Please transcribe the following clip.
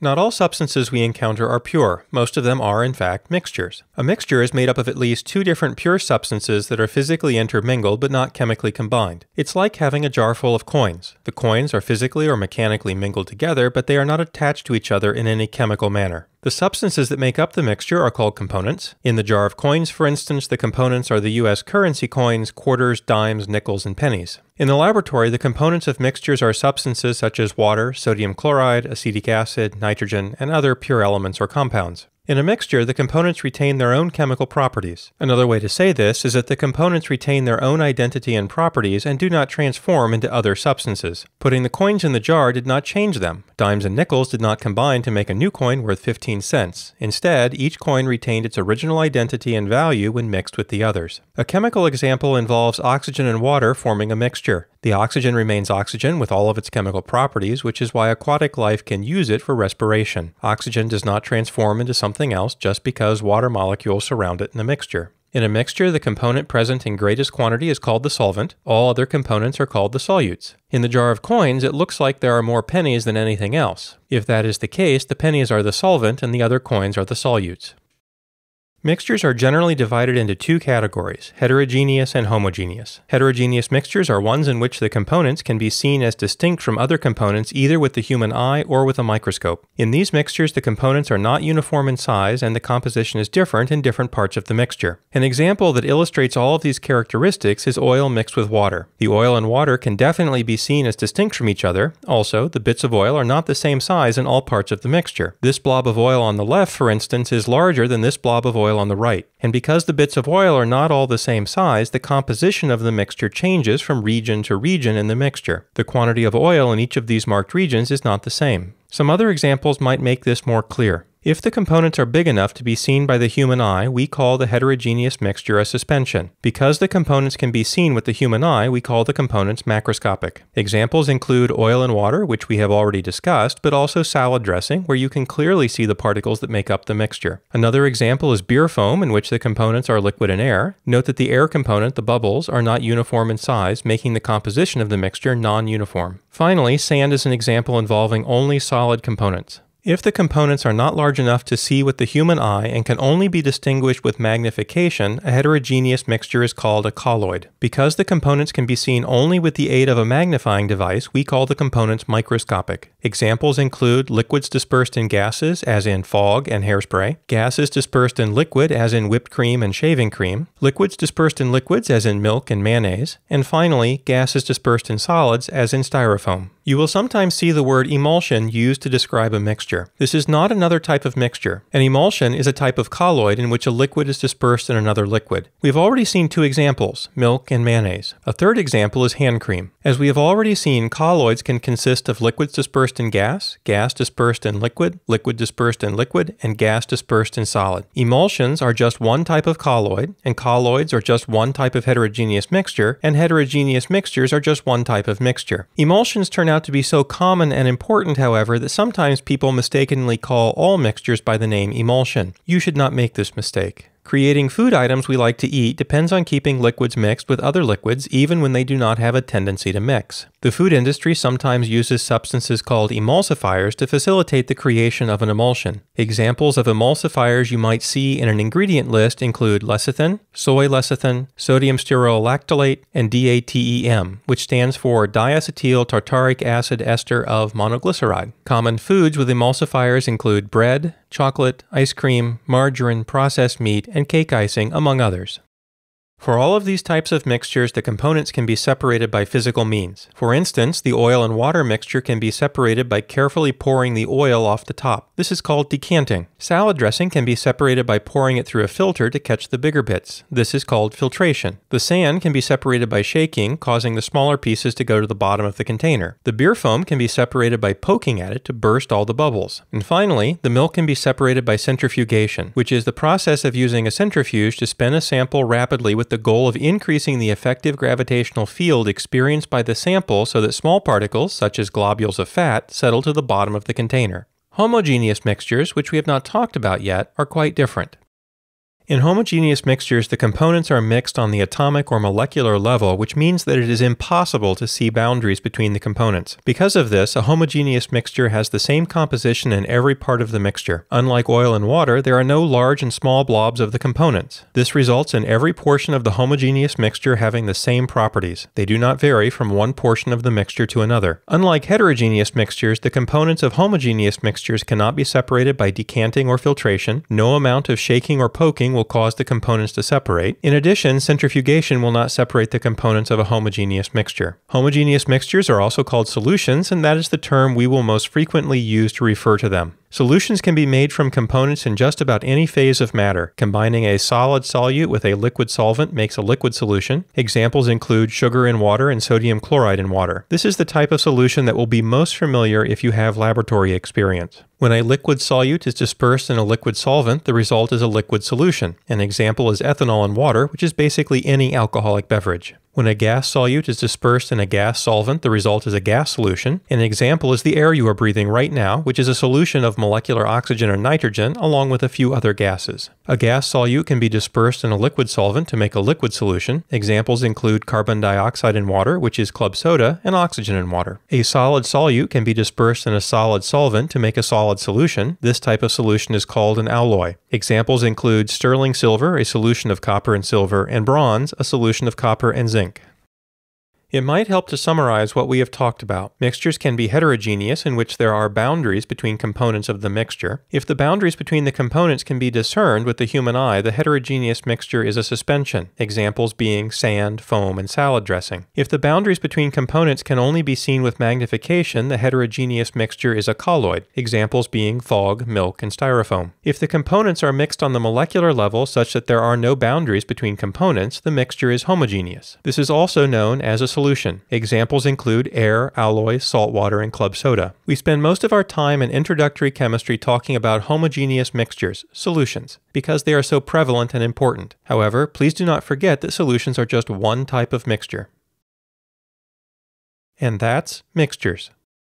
Not all substances we encounter are pure. Most of them are, in fact, mixtures. A mixture is made up of at least two different pure substances that are physically intermingled but not chemically combined. It's like having a jar full of coins. The coins are physically or mechanically mingled together, but they are not attached to each other in any chemical manner. The substances that make up the mixture are called components. In the jar of coins, for instance, the components are the US currency coins, quarters, dimes, nickels, and pennies. In the laboratory, the components of mixtures are substances such as water, sodium chloride, acetic acid, nitrogen, and other pure elements or compounds. In a mixture, the components retain their own chemical properties. Another way to say this is that the components retain their own identity and properties and do not transform into other substances. Putting the coins in the jar did not change them. Dimes and nickels did not combine to make a new coin worth 15 cents. Instead, each coin retained its original identity and value when mixed with the others. A chemical example involves oxygen and water forming a mixture. The oxygen remains oxygen with all of its chemical properties, which is why aquatic life can use it for respiration. Oxygen does not transform into something something else just because water molecules surround it in a mixture. In a mixture, the component present in greatest quantity is called the solvent. All other components are called the solutes. In the jar of coins, it looks like there are more pennies than anything else. If that is the case, the pennies are the solvent and the other coins are the solutes. Mixtures are generally divided into two categories heterogeneous and homogeneous. Heterogeneous mixtures are ones in which the components can be seen as distinct from other components either with the human eye or with a microscope. In these mixtures, the components are not uniform in size and the composition is different in different parts of the mixture. An example that illustrates all of these characteristics is oil mixed with water. The oil and water can definitely be seen as distinct from each other. Also, the bits of oil are not the same size in all parts of the mixture. This blob of oil on the left, for instance, is larger than this blob of oil oil on the right. And because the bits of oil are not all the same size, the composition of the mixture changes from region to region in the mixture. The quantity of oil in each of these marked regions is not the same. Some other examples might make this more clear. If the components are big enough to be seen by the human eye, we call the heterogeneous mixture a suspension. Because the components can be seen with the human eye, we call the components macroscopic. Examples include oil and water, which we have already discussed, but also salad dressing, where you can clearly see the particles that make up the mixture. Another example is beer foam, in which the components are liquid and air. Note that the air component, the bubbles, are not uniform in size, making the composition of the mixture non-uniform. Finally, sand is an example involving only solid components. If the components are not large enough to see with the human eye and can only be distinguished with magnification, a heterogeneous mixture is called a colloid. Because the components can be seen only with the aid of a magnifying device, we call the components microscopic. Examples include liquids dispersed in gases, as in fog and hairspray, gases dispersed in liquid, as in whipped cream and shaving cream, liquids dispersed in liquids, as in milk and mayonnaise, and finally, gases dispersed in solids, as in styrofoam. You will sometimes see the word emulsion used to describe a mixture. This is not another type of mixture. An emulsion is a type of colloid in which a liquid is dispersed in another liquid. We've already seen two examples, milk and mayonnaise. A third example is hand cream. As we have already seen, colloids can consist of liquids dispersed in gas, gas dispersed in liquid, liquid dispersed in liquid, and gas dispersed in solid. Emulsions are just one type of colloid, and colloids are just one type of heterogeneous mixture, and heterogeneous mixtures are just one type of mixture. Emulsions turn out out to be so common and important, however, that sometimes people mistakenly call all mixtures by the name emulsion. You should not make this mistake. Creating food items we like to eat depends on keeping liquids mixed with other liquids even when they do not have a tendency to mix. The food industry sometimes uses substances called emulsifiers to facilitate the creation of an emulsion. Examples of emulsifiers you might see in an ingredient list include lecithin, soy lecithin, sodium stearolactylate, and DATEM, which stands for diacetyl tartaric acid ester of monoglyceride. Common foods with emulsifiers include bread, chocolate, ice cream, margarine, processed meat, and cake icing, among others. For all of these types of mixtures, the components can be separated by physical means. For instance, the oil and water mixture can be separated by carefully pouring the oil off the top. This is called decanting. Salad dressing can be separated by pouring it through a filter to catch the bigger bits. This is called filtration. The sand can be separated by shaking, causing the smaller pieces to go to the bottom of the container. The beer foam can be separated by poking at it to burst all the bubbles. And finally, the milk can be separated by centrifugation, which is the process of using a centrifuge to spin a sample rapidly with the goal of increasing the effective gravitational field experienced by the sample so that small particles, such as globules of fat, settle to the bottom of the container. Homogeneous mixtures, which we have not talked about yet, are quite different. In homogeneous mixtures, the components are mixed on the atomic or molecular level, which means that it is impossible to see boundaries between the components. Because of this, a homogeneous mixture has the same composition in every part of the mixture. Unlike oil and water, there are no large and small blobs of the components. This results in every portion of the homogeneous mixture having the same properties. They do not vary from one portion of the mixture to another. Unlike heterogeneous mixtures, the components of homogeneous mixtures cannot be separated by decanting or filtration. No amount of shaking or poking will cause the components to separate. In addition, centrifugation will not separate the components of a homogeneous mixture. Homogeneous mixtures are also called solutions, and that is the term we will most frequently use to refer to them. Solutions can be made from components in just about any phase of matter. Combining a solid solute with a liquid solvent makes a liquid solution. Examples include sugar in water and sodium chloride in water. This is the type of solution that will be most familiar if you have laboratory experience. When a liquid solute is dispersed in a liquid solvent, the result is a liquid solution. An example is ethanol in water, which is basically any alcoholic beverage. When a gas solute is dispersed in a gas solvent, the result is a gas solution. An example is the air you are breathing right now, which is a solution of molecular oxygen or nitrogen along with a few other gases. A gas solute can be dispersed in a liquid solvent to make a liquid solution. Examples include carbon dioxide in water, which is club soda, and oxygen in water. A solid solute can be dispersed in a solid solvent to make a solid solution. This type of solution is called an alloy. Examples include sterling silver, a solution of copper and silver, and bronze, a solution of copper and zinc. It might help to summarize what we have talked about. Mixtures can be heterogeneous, in which there are boundaries between components of the mixture. If the boundaries between the components can be discerned with the human eye, the heterogeneous mixture is a suspension, examples being sand, foam, and salad dressing. If the boundaries between components can only be seen with magnification, the heterogeneous mixture is a colloid, examples being fog, milk, and styrofoam. If the components are mixed on the molecular level such that there are no boundaries between components, the mixture is homogeneous. This is also known as a solution pollution. Examples include air, alloy, salt water, and club soda. We spend most of our time in introductory chemistry talking about homogeneous mixtures, solutions, because they are so prevalent and important. However, please do not forget that solutions are just one type of mixture. And that's mixtures.